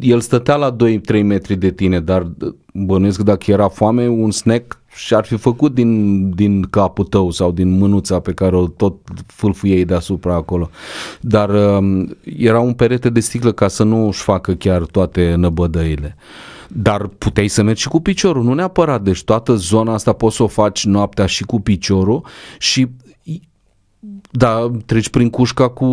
el stătea la 2-3 metri de tine, dar bănuiesc că dacă era foame, un snack și ar fi făcut din, din capul tău sau din mânuța pe care o tot fâlfuiei deasupra acolo. Dar uh, era un perete de sticlă ca să nu își facă chiar toate năbădăile. Dar puteai să mergi și cu piciorul, nu neapărat. Deci toată zona asta poți să o faci noaptea și cu piciorul și da, treci prin cușca cu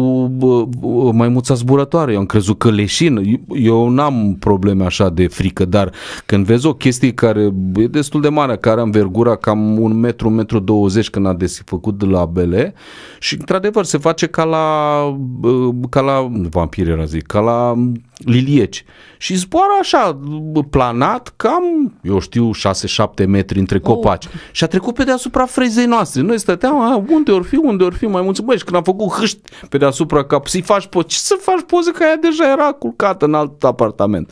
maimuța zburătoare. Eu am crezut că leșin. Eu n-am probleme așa de frică, dar când vezi o chestie care e destul de mare, care am vergura cam un metru, un metru 20 când a desfăcut de la bele și într-adevăr se face ca la, ca la vampir era zic, ca la lilieci și zboară așa planat cam, eu știu, 6-7 metri între oh. copaci oh. și a trecut pe deasupra frezei noastre. Noi stăteam, a, unde or fi, unde or fi mai mulți și Când am făcut hâști pe deasupra cap, să-i faci poze. Ce să faci poze că aia deja era culcată în alt apartament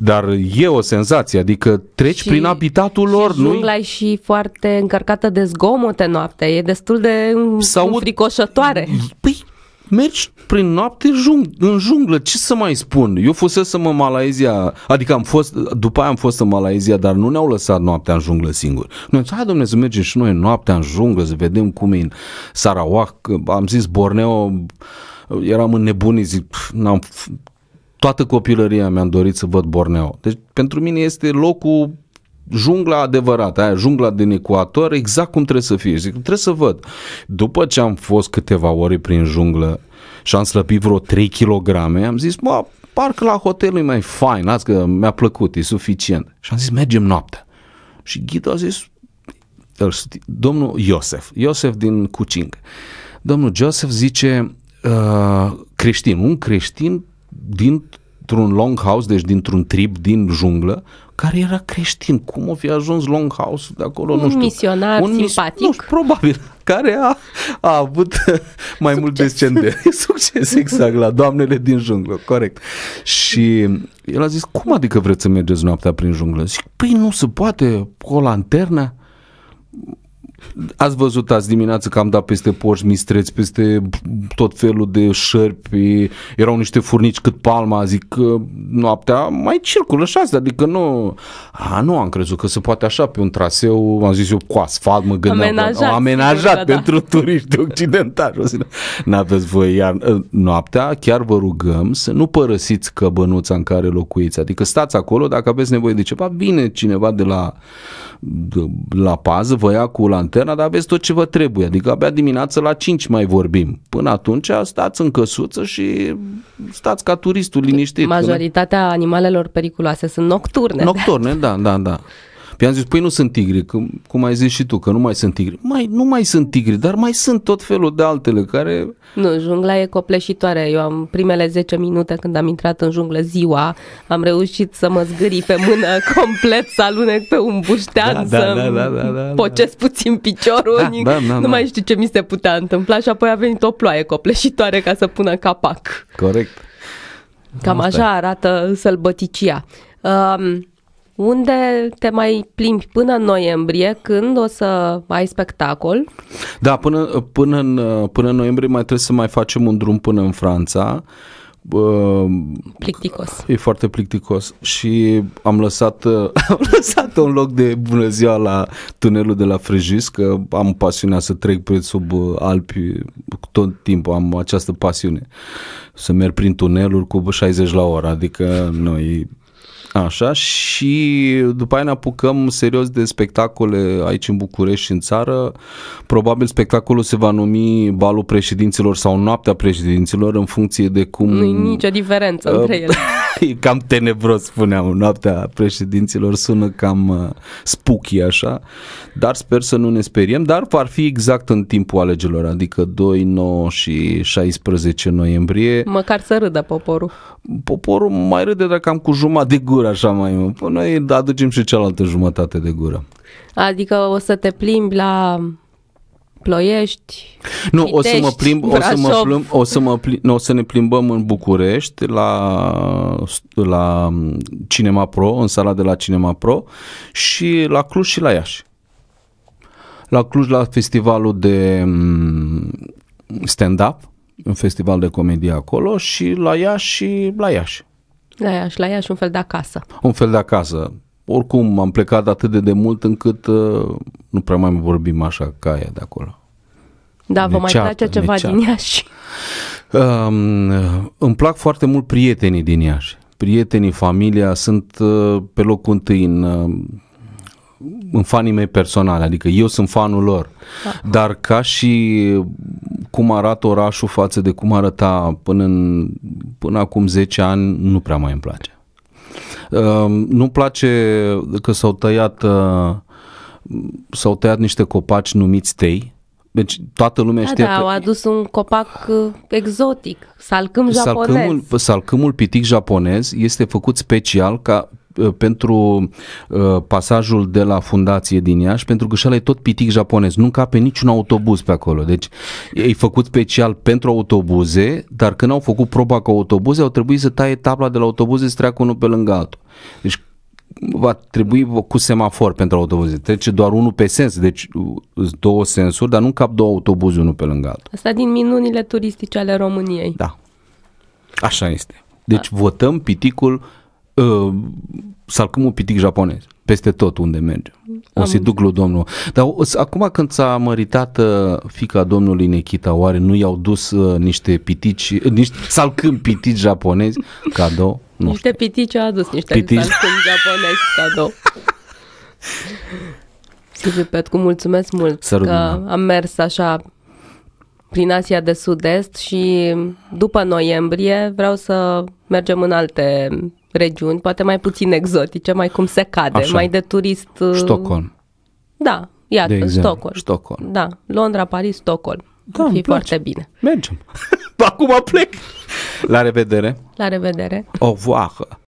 dar e o senzație, adică treci și, prin habitatul și lor, nu? Jungla și foarte încărcată de zgomote noapte, e destul de Sau... înfricoșătoare. Păi mergi prin noapte jung- în junglă, ce să mai spun? Eu fusesem în Malaezia, adică am fost, după aia am fost în Malaezia, dar nu ne-au lăsat noaptea în junglă singuri. Noi am zis, hai să mergem și noi noaptea în junglă, să vedem cum e în Sarawak, am zis Borneo, eram în nebuni, zic, n-am, toată copilăria mi-am dorit să văd Borneo. Deci pentru mine este locul jungla adevărată, aia jungla din ecuator, exact cum trebuie să fie. Zic, trebuie să văd. După ce am fost câteva ore prin junglă și am slăbit vreo 3 kg, am zis, mă, parcă la hotel e mai fain, las că mi-a plăcut, e suficient. Și am zis, mergem noaptea. Și ghidul a zis, domnul Iosef, Iosef din Cucing. Domnul Iosef zice, uh, creștin, un creștin dintr-un long house, deci dintr-un trib din junglă, care era creștin. Cum o fi ajuns Longhouse de acolo, un nu știu. Misionar un simpatic. Mis- nu știu, probabil, care a, a avut [laughs] mai Succes. mult descendere. [laughs] Succes, exact, la doamnele din junglă, corect. Și el a zis, cum adică vreți să mergeți noaptea prin junglă? Zic, păi nu se poate, cu o lanternă. Ați văzut azi dimineață că am dat peste porci mistreți, peste tot felul de șerpi, erau niște furnici cât palma, zic că noaptea mai circulă și astea, adică nu... A, nu am crezut că se poate așa pe un traseu, am zis eu cu asfalt, mă gândeam, amenajat, amenajat da, da, pentru da. turiști occidentali. N-aveți voi, iar uh, noaptea chiar vă rugăm să nu părăsiți căbănuța în care locuiți, adică stați acolo, dacă aveți nevoie de ceva, vine cineva de la, de, la pază, vă ia cu la carantena, dar aveți tot ce vă trebuie. Adică abia dimineața la 5 mai vorbim. Până atunci stați în căsuță și stați ca turistul liniștit. Majoritatea animalelor periculoase sunt nocturne. Nocturne, da, da, da. I-am păi zis, păi nu sunt tigri, că, cum ai zis și tu, că nu mai sunt tigri. Mai, nu mai sunt tigri, dar mai sunt tot felul de altele care... Nu, jungla e copleșitoare. Eu am primele 10 minute când am intrat în junglă ziua, am reușit să mă zgârii pe mână [laughs] complet, să alunec pe un buștean, da, da, să da, da, da, da, da, pocesc puțin piciorul, da, da, da, nu da. mai știu ce mi se putea întâmpla și apoi a venit o ploaie copleșitoare ca să pună capac. Corect. Cam Asta așa arată sălbăticia. Um, unde te mai plimbi până în noiembrie, când o să ai spectacol. Da, până, până, în, până în noiembrie mai trebuie să mai facem un drum până în Franța. Plicticos. E foarte plicticos și am lăsat, [laughs] am lăsat un loc de bună ziua la tunelul de la Frejis, că am pasiunea să trec pe sub uh, Alpi tot timpul, am această pasiune. Să merg prin tuneluri cu 60 la oră, adică noi Așa, și după aia ne apucăm serios de spectacole aici în București și în țară. Probabil spectacolul se va numi Balul Președinților sau Noaptea Președinților în funcție de cum... Nu-i nicio diferență uh, între ă, ele. [laughs] e cam tenebros, spuneam, noaptea președinților sună cam uh, spooky așa, dar sper să nu ne speriem, dar ar fi exact în timpul alegerilor, adică 2, 9 și 16 noiembrie. Măcar să râdă poporul. Poporul mai râde, dar cam cu jumătate de gură așa mai mult. Noi aducem și cealaltă jumătate de gură. Adică o să te plimbi la Ploiești, Nu, Pitești, o să mă plimb, o să mă plimb, o să mă plimb, o să ne plimbăm în București la la Cinema Pro, în sala de la Cinema Pro și la Cluj și la Iași. La Cluj la festivalul de stand-up, un festival de comedie acolo și la Iași, la Iași. La Iași, la Iași, un fel de acasă. Un fel de acasă. Oricum am plecat atât de, de mult încât uh, nu prea mai vorbim așa ca aia de acolo. Da, vă mai place ceva din Iași. Um, îmi plac foarte mult prietenii din Iași. Prietenii, familia sunt uh, pe locul întâi în, uh, în fanii mei personale, adică eu sunt fanul lor. Da. Dar ca și cum arată orașul față de cum arăta până, în, până acum 10 ani, nu prea mai îmi place. Uh, nu-mi place că s-au tăiat, uh, s-au tăiat niște copaci numiți tei deci toată lumea da, știe da, că... au adus un copac uh, exotic, salcâm japonez. Salcâmul, salcâmul pitic japonez este făcut special ca uh, pentru uh, pasajul de la fundație din Iași, pentru că și e tot pitic japonez, nu cape niciun autobuz pe acolo. Deci e făcut special pentru autobuze, dar când au făcut proba cu autobuze, au trebuit să taie tabla de la autobuze să treacă unul pe lângă altul. Deci va trebui cu semafor pentru autobuze. Trece doar unul pe sens, deci două sensuri, dar nu cap două autobuze unul pe lângă altul. Asta din minunile turistice ale României. Da. Așa este. Deci da. votăm piticul, uh, ă, salcâmul pitic japonez, peste tot unde merge. O să i duc lui domnul. Dar acum când s-a măritat uh, fica domnului Nechita, oare nu i-au dus uh, niște pitici, uh, niște salcâm pitici japonezi cadou? Nu niște știu. pitici au adus niște pitici. japonezi cadou. Silviu Petcu, mulțumesc mult Sărut, că mă. am mers așa prin Asia de Sud-Est și după noiembrie vreau să mergem în alte regiuni, poate mai puțin exotice, mai cum se cade, așa. mai de turist. Uh, Stockholm. Da, iată, Stockholm. Stockholm. Da, Londra, Paris, Stockholm. Da, fi foarte bine. Mergem. [laughs] Acum plec. La revedere. La revedere! Au revoir!